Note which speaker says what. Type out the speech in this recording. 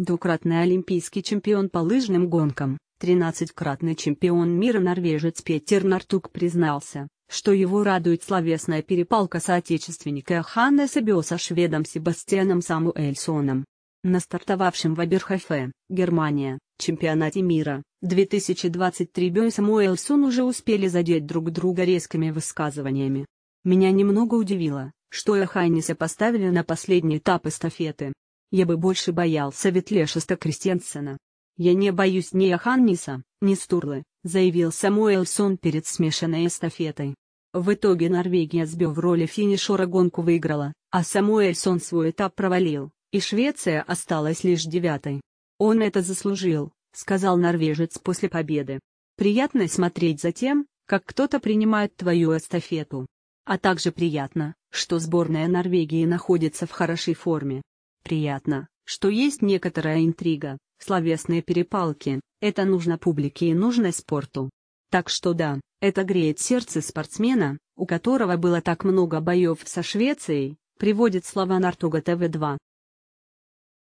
Speaker 1: двукратный олимпийский чемпион по лыжным гонкам, 13-кратный чемпион мира норвежец Петер Нартук признался, что его радует словесная перепалка соотечественника Ханнеса Биоса шведом Себастьяном Самуэльсоном. На стартовавшем в Аберхофе, Германия, чемпионате мира 2023 Бёй и Самуэльсон уже успели задеть друг друга резкими высказываниями. Меня немного удивило, что Эхайниса поставили на последний этап эстафеты, я бы больше боялся Ветлешеста Кристенсена. «Я не боюсь ни Аханниса, ни Стурлы», — заявил Самуэльсон перед смешанной эстафетой. В итоге Норвегия с в роли финишера гонку выиграла, а Самуэльсон свой этап провалил, и Швеция осталась лишь девятой. «Он это заслужил», — сказал норвежец после победы. «Приятно смотреть за тем, как кто-то принимает твою эстафету. А также приятно, что сборная Норвегии находится в хорошей форме. Приятно, что есть некоторая интрига, словесные перепалки, это нужно публике и нужно спорту. Так что да, это греет сердце спортсмена, у которого было так много боев со Швецией, приводит слова Нартуга ТВ-2.